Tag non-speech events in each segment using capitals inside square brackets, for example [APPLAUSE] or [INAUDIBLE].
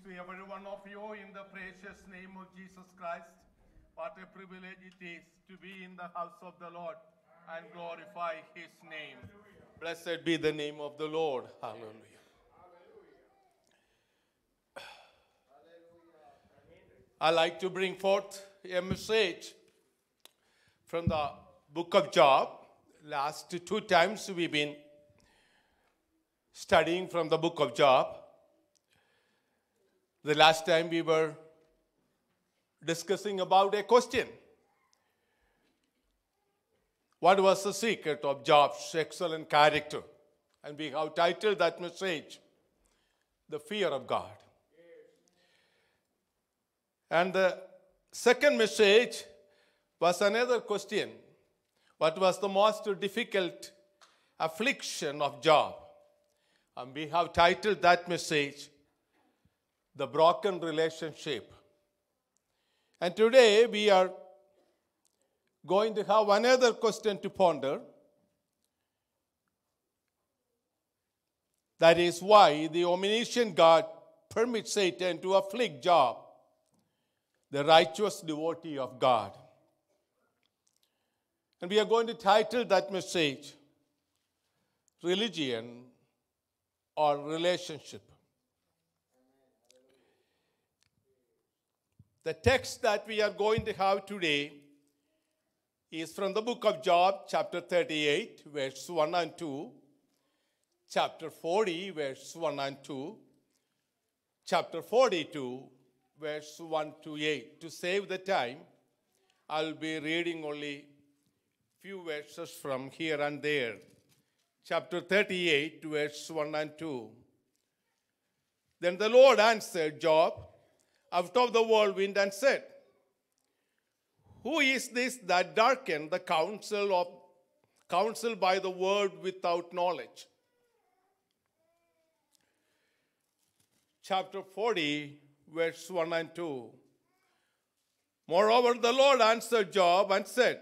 Greetings to every one of you in the precious name of Jesus Christ. What a privilege it is to be in the house of the Lord and glorify his name. Hallelujah. Blessed be the name of the Lord. Hallelujah. Hallelujah. I like to bring forth a message from the book of Job. Last two times we've been studying from the book of Job. The last time we were discussing about a question. What was the secret of Job's excellent character? And we have titled that message, The Fear of God. And the second message was another question. What was the most difficult affliction of Job? And we have titled that message, the broken relationship. And today we are going to have another question to ponder. That is why the omniscient God permits Satan to afflict Job, the righteous devotee of God. And we are going to title that message Religion or Relationship. The text that we are going to have today is from the book of Job, chapter 38, verse 1 and 2, chapter 40, verse 1 and 2, chapter 42, verse 1 to 8. To save the time, I'll be reading only a few verses from here and there. Chapter 38, verse 1 and 2. Then the Lord answered Job, out of the whirlwind and said, Who is this that darkened the counsel of counsel by the word without knowledge? Chapter 40, verse 1 and 2. Moreover, the Lord answered Job and said,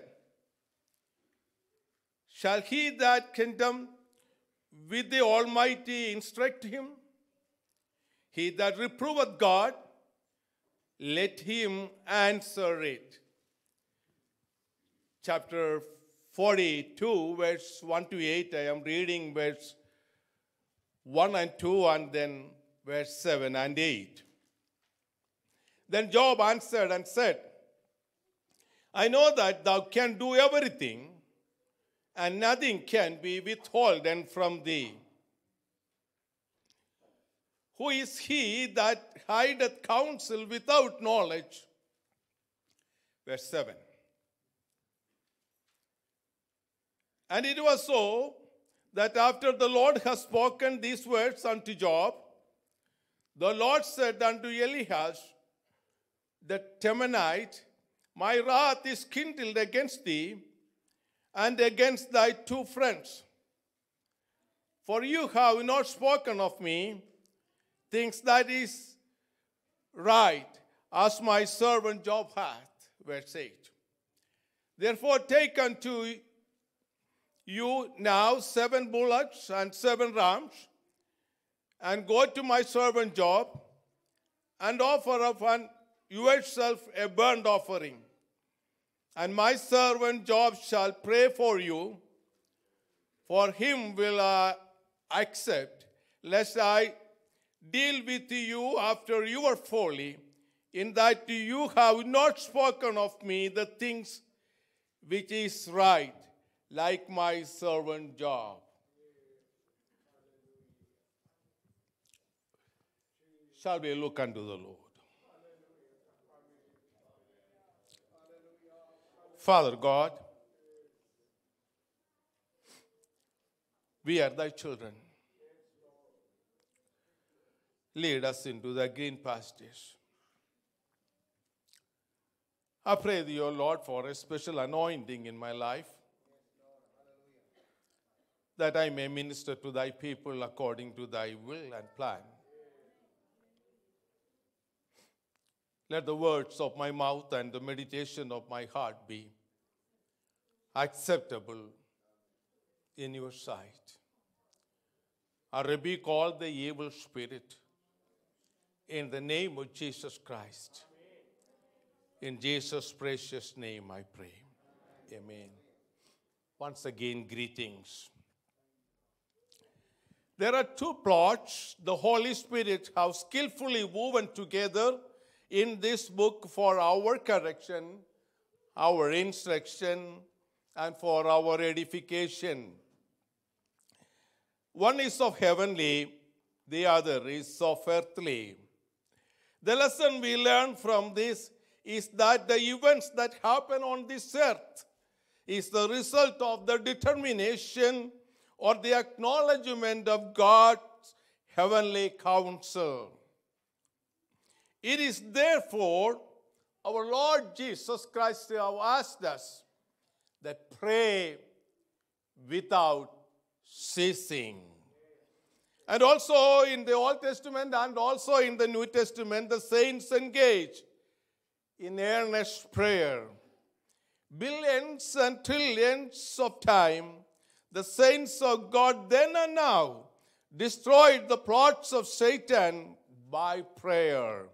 Shall he that kingdom, with the Almighty instruct him? He that reproveth God let him answer it. Chapter 42, verse 1 to 8. I am reading verse 1 and 2 and then verse 7 and 8. Then Job answered and said, I know that thou can do everything, and nothing can be withholden from thee. Who is he that hideth counsel without knowledge? Verse 7. And it was so that after the Lord had spoken these words unto Job, the Lord said unto Elias, the Temanite, My wrath is kindled against thee and against thy two friends. For you have not spoken of me things that is right, as my servant Job hath, verse 8. Therefore, take unto you now seven bullocks and seven rams, and go to my servant Job, and offer up on yourself a burnt offering. And my servant Job shall pray for you, for him will I accept, lest I deal with you after your folly, in that you have not spoken of me the things which is right, like my servant Job. Shall we look unto the Lord? Father God, we are thy children lead us into the green pastures. I pray thee, O Lord, for a special anointing in my life that I may minister to thy people according to thy will and plan. Let the words of my mouth and the meditation of my heart be acceptable in your sight. I rebuke all the evil spirit in the name of Jesus Christ. In Jesus' precious name, I pray. Amen. Once again, greetings. There are two plots the Holy Spirit have skillfully woven together in this book for our correction, our instruction, and for our edification. One is of heavenly, the other is of earthly. The lesson we learn from this is that the events that happen on this earth is the result of the determination or the acknowledgement of God's heavenly counsel. It is therefore our Lord Jesus Christ have asked us that pray without ceasing. And also in the Old Testament and also in the New Testament, the saints engage in earnest prayer. Billions and trillions of time, the saints of God then and now destroyed the plots of Satan by prayer.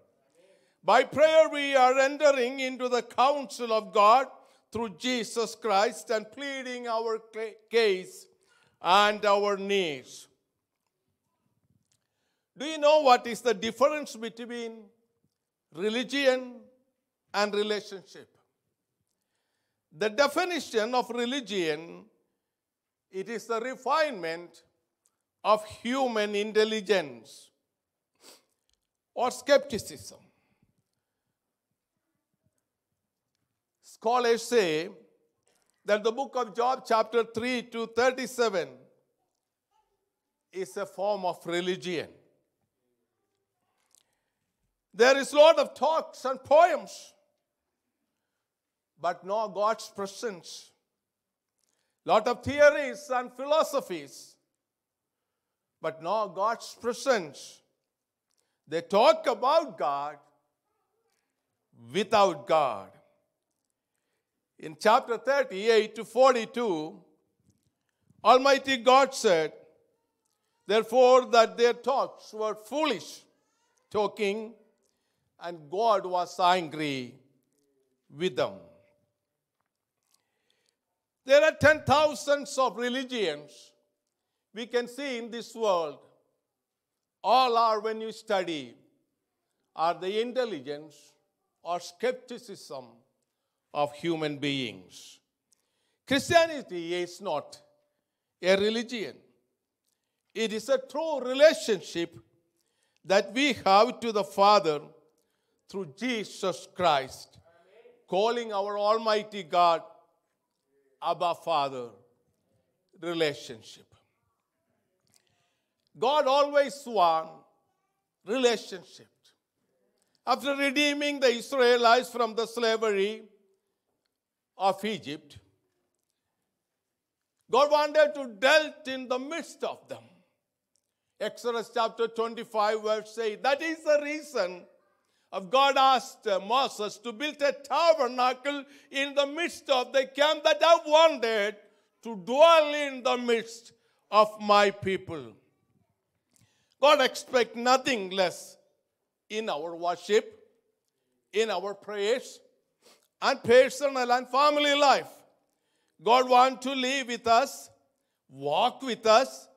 By prayer, we are entering into the counsel of God through Jesus Christ and pleading our case and our needs. Do you know what is the difference between religion and relationship? The definition of religion, it is the refinement of human intelligence or skepticism. Scholars say that the book of Job, chapter 3 to 37, is a form of religion. There is a lot of talks and poems, but no God's presence. Lot of theories and philosophies, but no God's presence. They talk about God without God. In chapter 38 to 42, Almighty God said, Therefore, that their talks were foolish, talking and God was angry with them. There are 10,000s of religions we can see in this world. All are, when you study, are the intelligence or skepticism of human beings. Christianity is not a religion. It is a true relationship that we have to the Father through Jesus Christ, calling our Almighty God Abba Father relationship. God always won relationship. After redeeming the Israelites from the slavery of Egypt, God wanted to dwell in the midst of them. Exodus chapter 25, verse 8. That is the reason of God asked uh, Moses to build a tabernacle in the midst of the camp that I wanted to dwell in the midst of my people. God expects nothing less in our worship, in our prayers, and personal and family life. God wants to live with us, walk with us,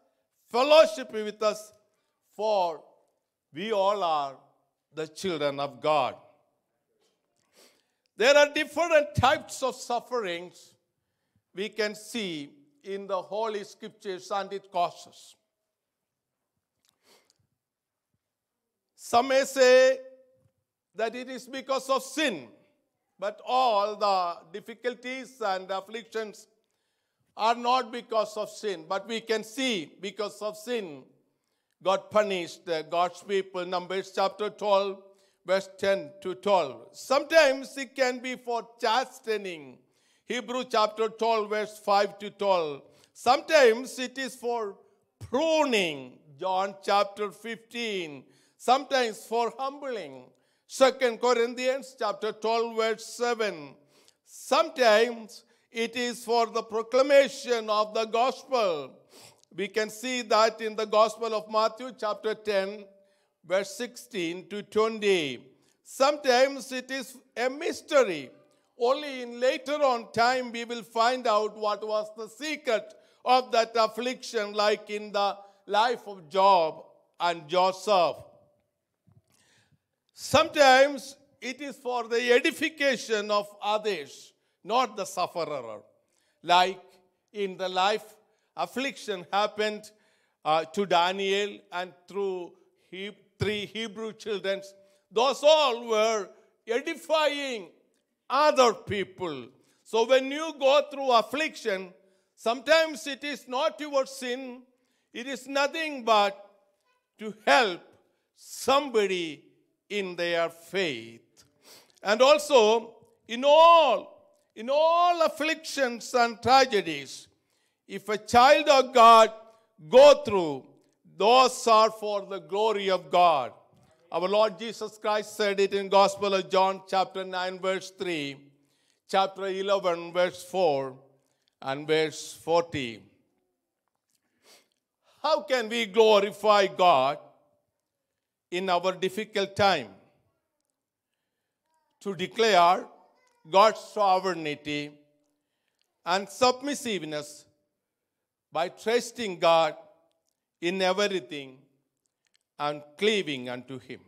fellowship with us, for we all are the children of God. There are different types of sufferings we can see in the Holy Scriptures and its causes. Some may say that it is because of sin, but all the difficulties and afflictions are not because of sin, but we can see because of sin God punished uh, God's people. Numbers chapter 12, verse 10 to 12. Sometimes it can be for chastening. Hebrew chapter 12, verse 5 to 12. Sometimes it is for pruning. John chapter 15. Sometimes for humbling. Second Corinthians chapter 12, verse 7. Sometimes it is for the proclamation of the gospel. We can see that in the Gospel of Matthew, chapter 10, verse 16 to 20. Sometimes it is a mystery. Only in later on time we will find out what was the secret of that affliction, like in the life of Job and Joseph. Sometimes it is for the edification of others, not the sufferer, like in the life affliction happened uh, to Daniel and through he, three Hebrew children, those all were edifying other people. So when you go through affliction, sometimes it is not your sin, it is nothing but to help somebody in their faith. And also, in all, in all afflictions and tragedies, if a child of God go through, those are for the glory of God. Our Lord Jesus Christ said it in Gospel of John chapter 9 verse 3, chapter 11 verse 4 and verse 40. How can we glorify God in our difficult time? To declare God's sovereignty and submissiveness by trusting God in everything and cleaving unto Him.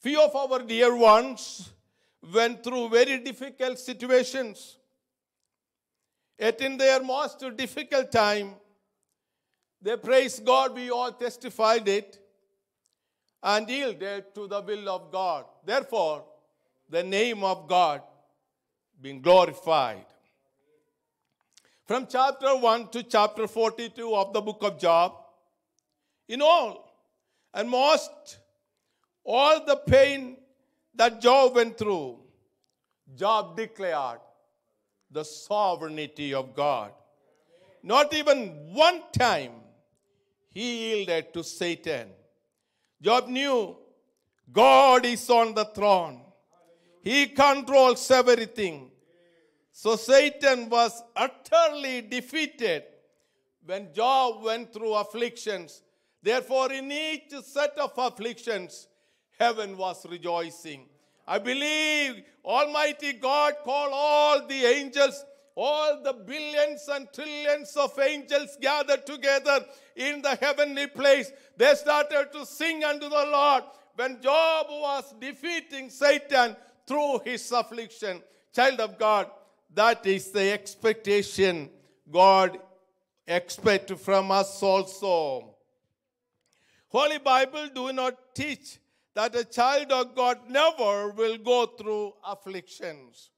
Few of our dear ones went through very difficult situations. Yet in their most difficult time, they praised God, we all testified it, and yielded to the will of God. Therefore, the name of God being glorified from chapter 1 to chapter 42 of the book of Job. In all, and most all the pain that Job went through, Job declared the sovereignty of God. Not even one time he yielded to Satan. Job knew God is on the throne. He controls everything. So Satan was utterly defeated when Job went through afflictions. Therefore, in each set of afflictions, heaven was rejoicing. I believe Almighty God called all the angels, all the billions and trillions of angels gathered together in the heavenly place. They started to sing unto the Lord when Job was defeating Satan through his affliction. Child of God, that is the expectation God expects from us also. Holy Bible do not teach that a child of God never will go through afflictions.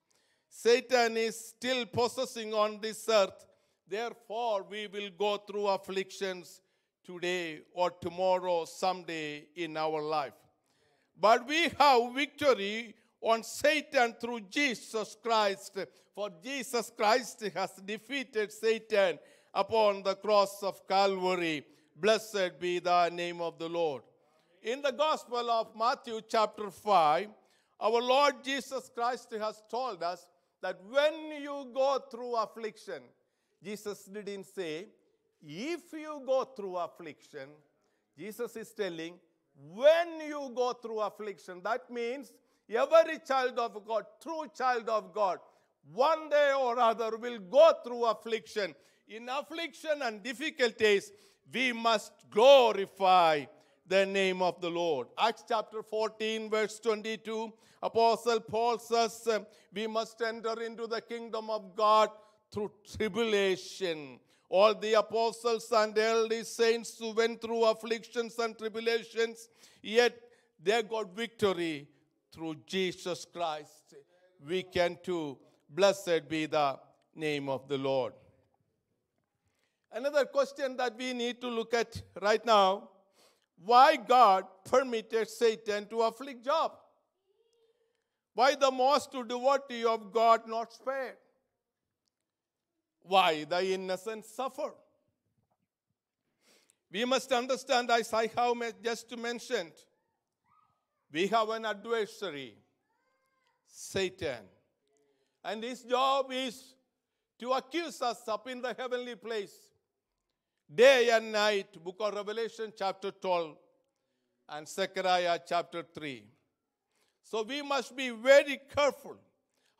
Satan is still possessing on this earth. Therefore, we will go through afflictions today or tomorrow, someday in our life. But we have victory on Satan through Jesus Christ. For Jesus Christ has defeated Satan upon the cross of Calvary. Blessed be the name of the Lord. In the Gospel of Matthew, chapter 5, our Lord Jesus Christ has told us that when you go through affliction, Jesus didn't say, if you go through affliction, Jesus is telling, when you go through affliction, that means every child of God, true child of God, one day or other will go through affliction. In affliction and difficulties, we must glorify the name of the Lord. Acts chapter 14, verse 22, Apostle Paul says, uh, We must enter into the kingdom of God through tribulation. All the apostles and elderly saints who went through afflictions and tribulations, yet they got victory through Jesus Christ, we can too. Blessed be the name of the Lord. Another question that we need to look at right now why God permitted Satan to afflict Job? Why the most devotee of God not spared? Why the innocent suffer? We must understand, as I have just mentioned, we have an adversary, Satan. And his job is to accuse us up in the heavenly place. Day and night, book of Revelation, chapter 12, and Zechariah, chapter 3. So we must be very careful.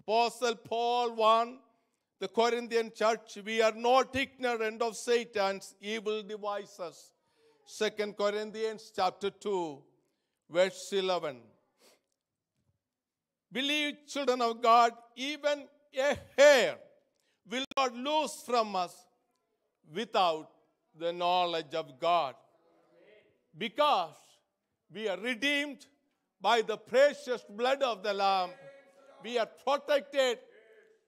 Apostle Paul warned the Corinthian church, we are not ignorant of Satan's evil devices. Second Corinthians chapter 2 verse 11. Believe, children of God, even a hair will not lose from us without the knowledge of God. Because we are redeemed by the precious blood of the Lamb. We are protected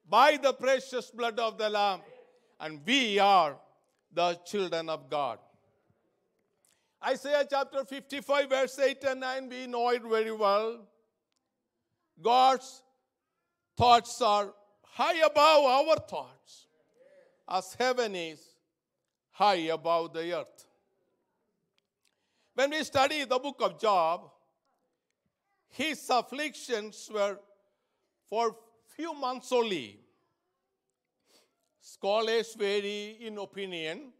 by the precious blood of the Lamb. And we are the children of God. Isaiah chapter 55, verse 8 and 9, we know it very well. God's thoughts are high above our thoughts, as heaven is high above the earth. When we study the book of Job, his afflictions were for few months only. Scholars vary in opinion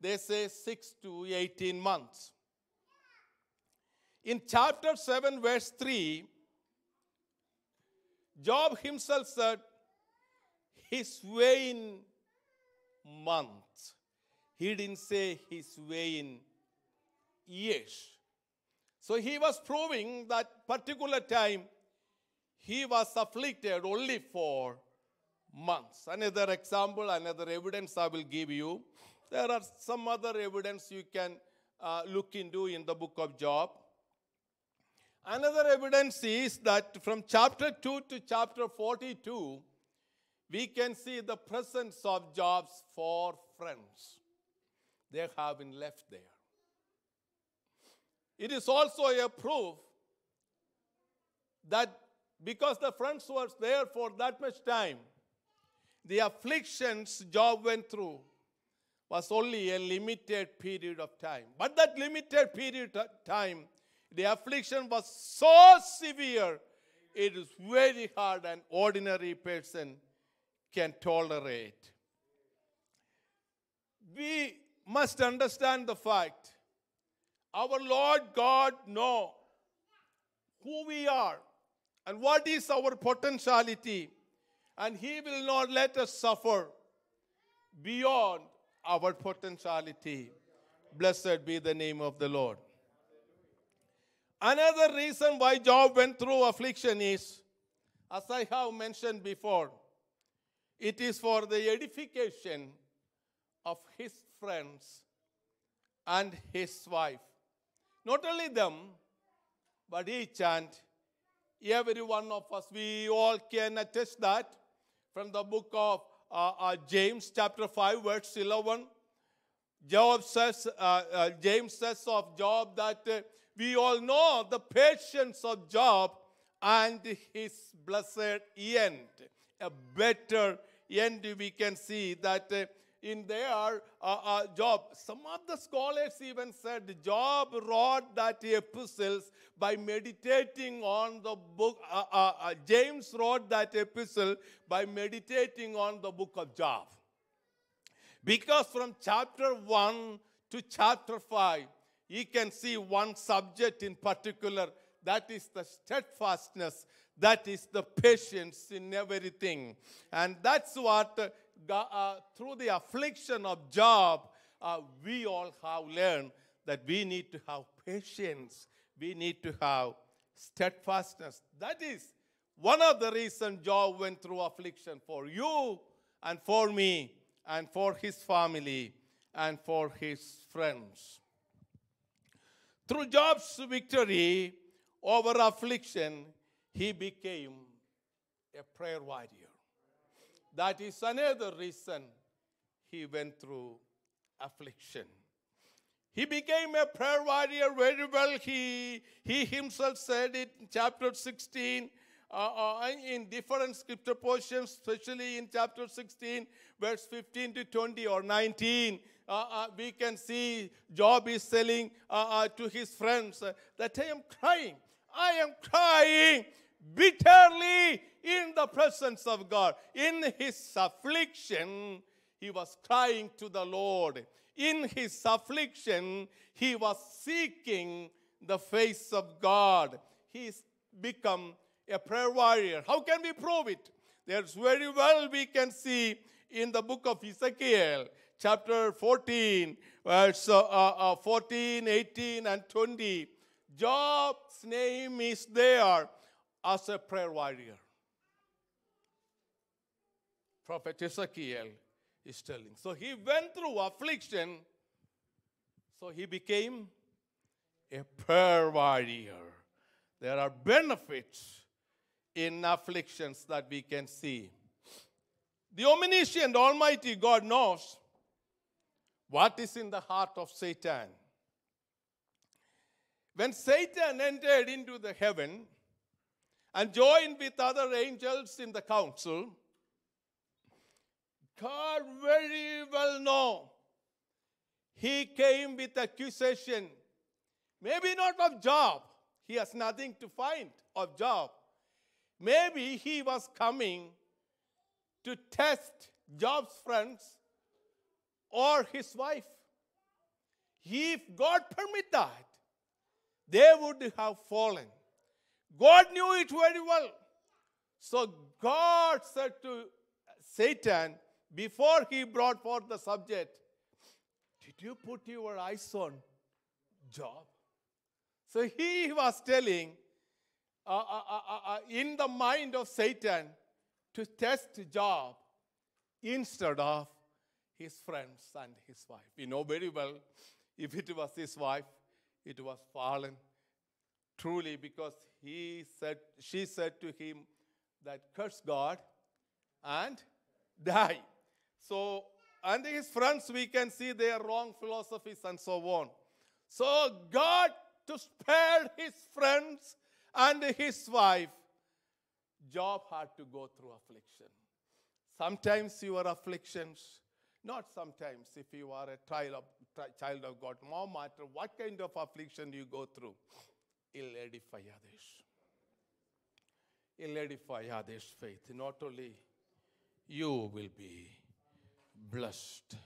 they say 6 to 18 months. In chapter 7, verse 3, Job himself said, His vain month. He didn't say his vain years. So he was proving that particular time he was afflicted only for months. Another example, another evidence I will give you there are some other evidence you can uh, look into in the book of Job. Another evidence is that from chapter 2 to chapter 42, we can see the presence of Job's four friends. They have been left there. It is also a proof that because the friends were there for that much time, the afflictions Job went through was only a limited period of time. But that limited period of time, the affliction was so severe, it is very hard an ordinary person can tolerate. We must understand the fact our Lord God knows who we are and what is our potentiality, and He will not let us suffer beyond our potentiality. Blessed be the name of the Lord. Another reason why Job went through affliction is, as I have mentioned before, it is for the edification of his friends and his wife. Not only them, but each and every one of us. We all can attest that from the book of uh, uh, James chapter 5, verse 11. Job says, uh, James says of Job that we all know the patience of Job and his blessed end. A better end we can see that in their uh, uh, Job. Some of the scholars even said Job wrote that epistles by meditating on the book. Uh, uh, James wrote that epistle by meditating on the book of Job. Because from chapter 1 to chapter 5, you can see one subject in particular that is the steadfastness, that is the patience in everything. And that's what uh, through the affliction of Job, uh, we all have learned that we need to have patience. We need to have steadfastness. That is one of the reasons Job went through affliction for you and for me and for his family and for his friends. Through Job's victory over affliction, he became a prayer warrior. That is another reason he went through affliction. He became a prayer warrior very well. He, he himself said it in chapter 16, uh, uh in different scripture portions, especially in chapter 16, verse 15 to 20 or 19. Uh, uh we can see Job is telling uh, to his friends that I am crying. I am crying bitterly in the presence of God. In his affliction, he was crying to the Lord. In his affliction, he was seeking the face of God. He's become a prayer warrior. How can we prove it? There's very well we can see in the book of Ezekiel, chapter 14, verse uh, uh, 14, 18, and 20. Job's name is there as a prayer warrior prophet Ezekiel is telling. So he went through affliction, so he became a prayer warrior. There are benefits in afflictions that we can see. The omniscient Almighty God knows what is in the heart of Satan. When Satan entered into the heaven and joined with other angels in the council, God very well know he came with accusation. Maybe not of Job. He has nothing to find of Job. Maybe he was coming to test Job's friends or his wife. If God permit that, they would have fallen. God knew it very well. So God said to Satan, before he brought forth the subject, did you put your eyes on Job? So he was telling uh uh, uh, uh, uh, in the mind of Satan to test Job instead of his friends and his wife. We know very well if it was his wife, it was fallen truly because he said, she said to him that curse God and die. So, and his friends, we can see their wrong philosophies and so on. So, God to spare his friends and his wife, Job had to go through affliction. Sometimes your afflictions, not sometimes, if you are a child of, child of God, no matter what kind of affliction you go through, it'll edify others. It'll edify others' faith. Not only you will be blessed.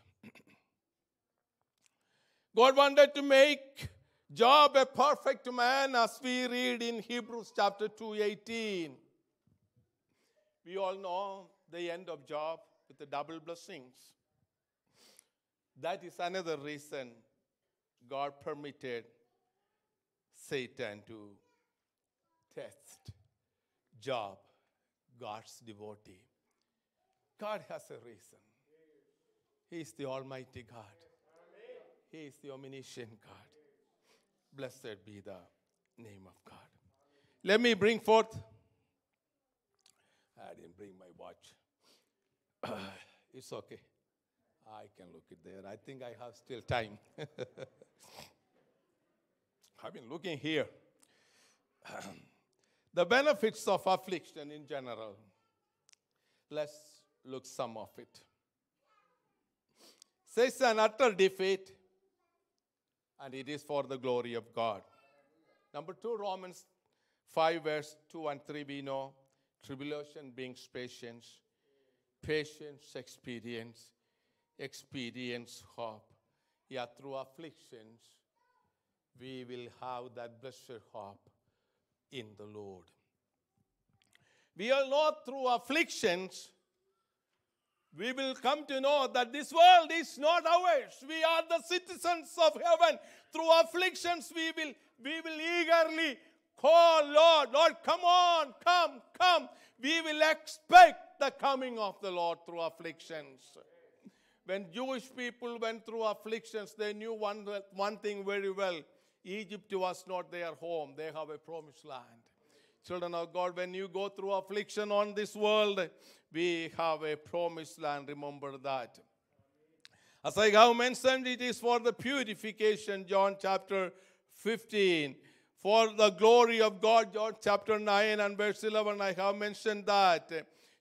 God wanted to make Job a perfect man as we read in Hebrews chapter 2:18. We all know the end of Job with the double blessings. That is another reason God permitted Satan to test Job, God's devotee. God has a reason. He is the Almighty God. He is the omniscient God. Blessed be the name of God. Let me bring forth. I didn't bring my watch. [SIGHS] it's okay. I can look it there. I think I have still time. [LAUGHS] I've been looking here. [CLEARS THROAT] the benefits of affliction in general. Let's look some of it. It is an utter defeat, and it is for the glory of God. Number two, Romans 5, verse 2 and 3, we know tribulation brings patience, patience, experience, experience, hope. Yet through afflictions, we will have that blessed hope in the Lord. We are not through afflictions, we will come to know that this world is not ours. We are the citizens of heaven. Through afflictions, we will, we will eagerly call, Lord, Lord, come on, come, come. We will expect the coming of the Lord through afflictions. When Jewish people went through afflictions, they knew one, one thing very well Egypt was not their home, they have a promised land. Children of God, when you go through affliction on this world, we have a promised land. Remember that. As I have mentioned, it is for the purification, John chapter 15. For the glory of God, John chapter 9 and verse 11, I have mentioned that.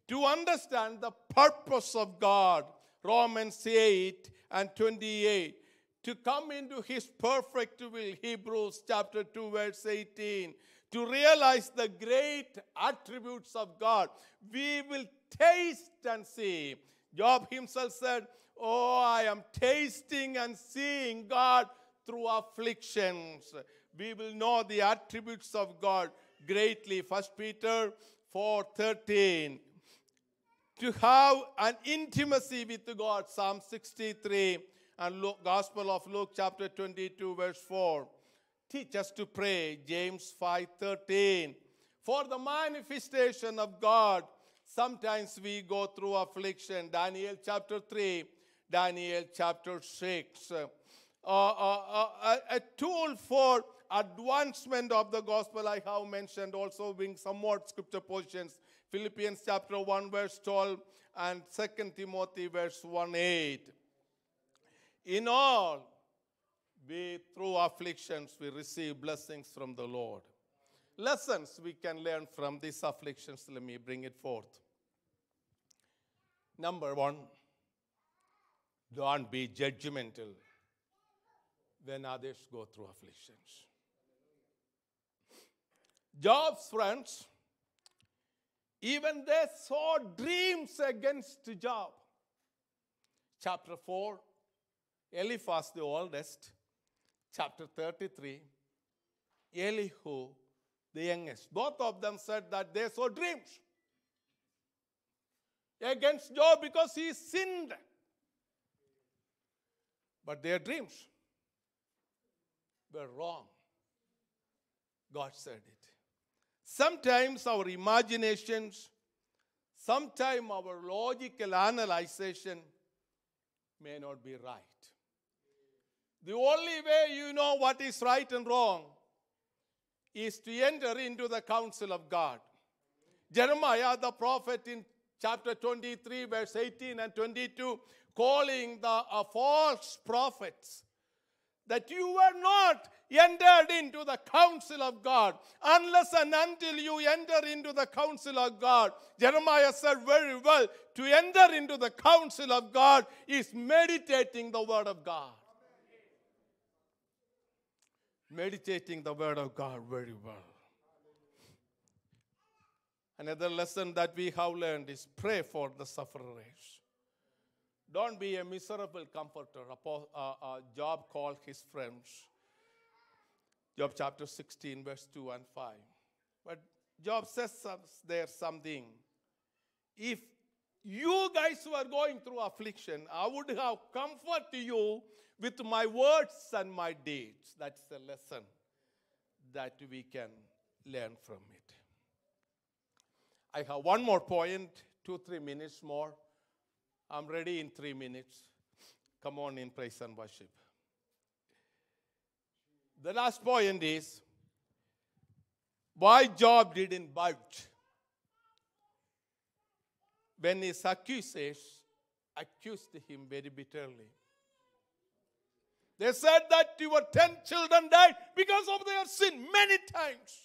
To understand the purpose of God, Romans 8 and 28. To come into his perfect will, Hebrews chapter 2, verse 18 to realize the great attributes of God. We will taste and see. Job himself said, Oh, I am tasting and seeing God through afflictions. We will know the attributes of God greatly. 1 Peter 4 13. To have an intimacy with God, Psalm 63 and Gospel of Luke, chapter 22, verse 4 teach us to pray. James 5:13. For the manifestation of God, sometimes we go through affliction. Daniel chapter 3, Daniel chapter 6. Uh, uh, uh a tool for advancement of the gospel, I have mentioned also being somewhat scripture portions. Philippians chapter 1, verse 12, and 2 Timothy, verse 1 8. In all, we through afflictions we receive blessings from the Lord. Lessons we can learn from these afflictions. Let me bring it forth. Number one, don't be judgmental when others go through afflictions. Job's friends, even they saw dreams against Job. Chapter 4, Eliphaz the oldest, chapter 33, Elihu, the youngest, both of them said that they saw dreams against Job because he sinned. But their dreams were wrong. God said it. Sometimes our imaginations, sometimes our logical analysis may not be right. The only way you know what is right and wrong is to enter into the counsel of God. Jeremiah, the prophet, in chapter 23, verse 18 and 22, calling the uh, false prophets that you were not entered into the counsel of God unless and until you enter into the counsel of God. Jeremiah said very well to enter into the counsel of God is meditating the word of God meditating the Word of God very well. Another lesson that we have learned is pray for the sufferers. Don't be a miserable comforter. Job called his friends. Job chapter 16, verse 2 and 5. But Job says there something. If you guys were going through affliction, I would have comfort you with my words and my deeds. That's the lesson that we can learn from it. I have one more point, two, three minutes more. I'm ready in three minutes. Come on in praise and worship. The last point is why Job didn't budge when his accusers accused him very bitterly. They said that your ten children died because of their sin many times.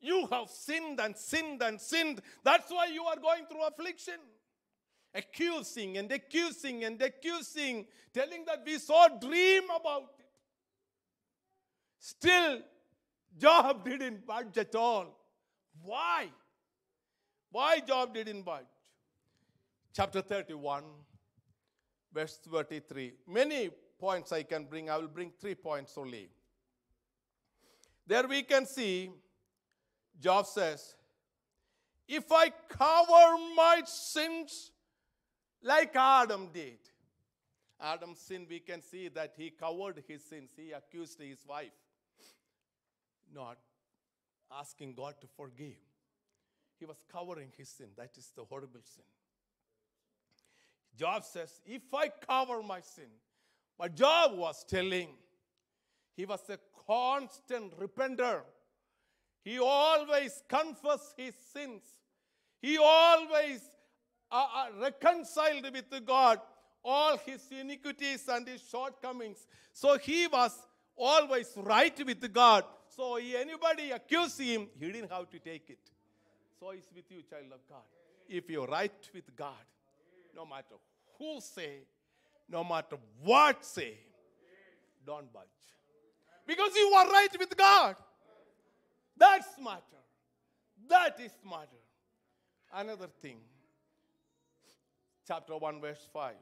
You have sinned and sinned and sinned. That's why you are going through affliction. Accusing and accusing and accusing, telling that we saw dream about it. Still, Job didn't budge at all. Why? Why Job didn't bite? Chapter 31, verse 33. Many points I can bring. I will bring three points only. There we can see, Job says, If I cover my sins like Adam did, Adam's sin, we can see that he covered his sins. He accused his wife, not asking God to forgive he was covering his sin. That is the horrible sin. Job says, If I cover my sin, but Job was telling, he was a constant repenter. He always confessed his sins. He always uh, uh, reconciled with God all his iniquities and his shortcomings. So he was always right with God. So anybody accused him, he didn't have to take it so is with you, child of God. If you're right with God, no matter who say, no matter what say, don't budge. Because you are right with God. That's matter. That is matter. Another thing. Chapter 1, verse 5.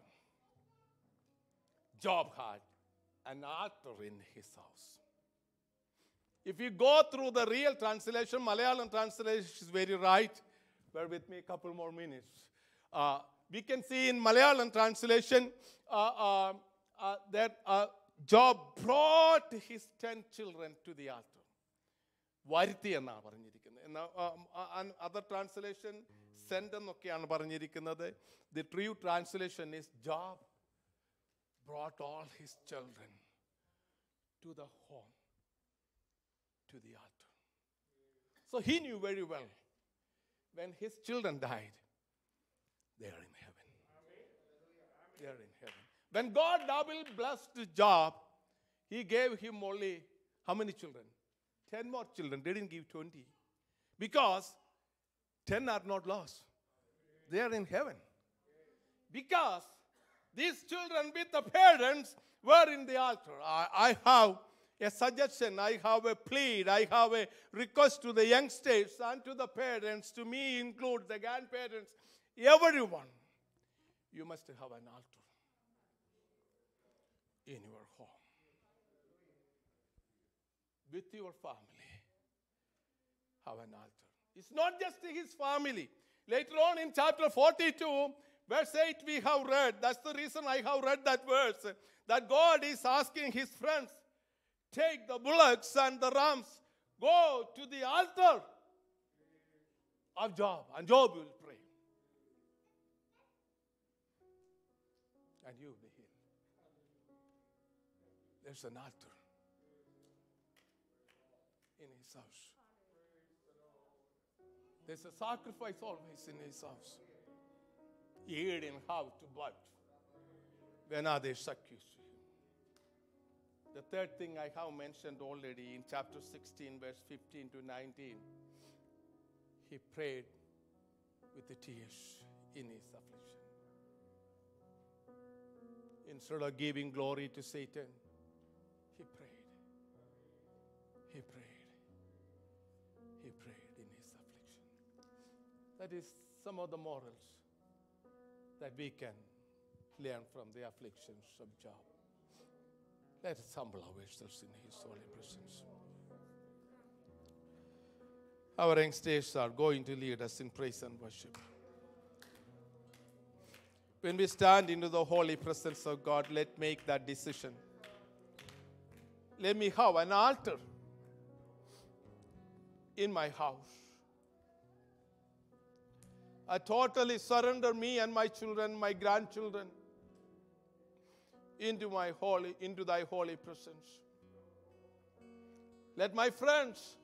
Job had an altar in his house. If you go through the real translation, Malayalam translation is very right. Bear with me a couple more minutes. Uh, we can see in Malayalam translation uh, uh, uh that uh, Job brought his ten children to the altar. വരുത്തി എന്നാണ് പറഞ്ഞിരിക്കുന്നത് എന്നാൽ other translation send എന്നൊക്കെയാണ് പറഞ്ഞിരിക്കുന്നത് the true translation is Job brought all his children to the home to the altar. So he knew very well when his children died, they are in heaven. They are in heaven. When God double blessed Job, he gave him only how many children? Ten more children. They didn't give 20. Because 10 are not lost, they are in heaven. Because these children with the parents were in the altar. I, I have a suggestion, I have a plea, I have a request to the youngsters and to the parents, to me include the grandparents, everyone, you must have an altar in your home with your family. Have an altar. It's not just his family. Later on in chapter 42, verse 8, we have read. That's the reason I have read that verse. That God is asking his friends take the bullocks and the rams, go to the altar of Job, and Job will pray. And you will be healed. There's an altar in his house. There's a sacrifice always in his house. Yield in how to blood. When are they accused? The third thing I have mentioned already in chapter 16, verse 15 to 19, he prayed with the tears in his affliction. Instead of giving glory to Satan, he prayed. He prayed. He prayed in his affliction. That is some of the morals that we can learn from the afflictions of Job. Let us humble ourselves in His holy presence. Our young stages are going to lead us in praise and worship. When we stand into the holy presence of God, let make that decision. Let me have an altar in my house. I totally surrender me and my children, my grandchildren into my holy into thy holy presence let my friends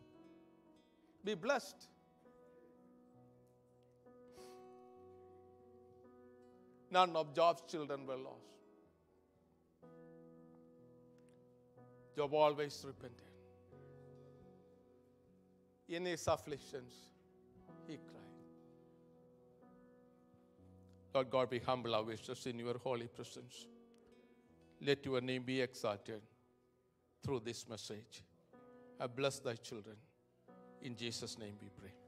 be blessed none of job's children were lost job always repented in his afflictions he cried Lord God, we humble ourselves in your holy presence. Let your name be exalted through this message. I bless thy children. In Jesus' name we pray.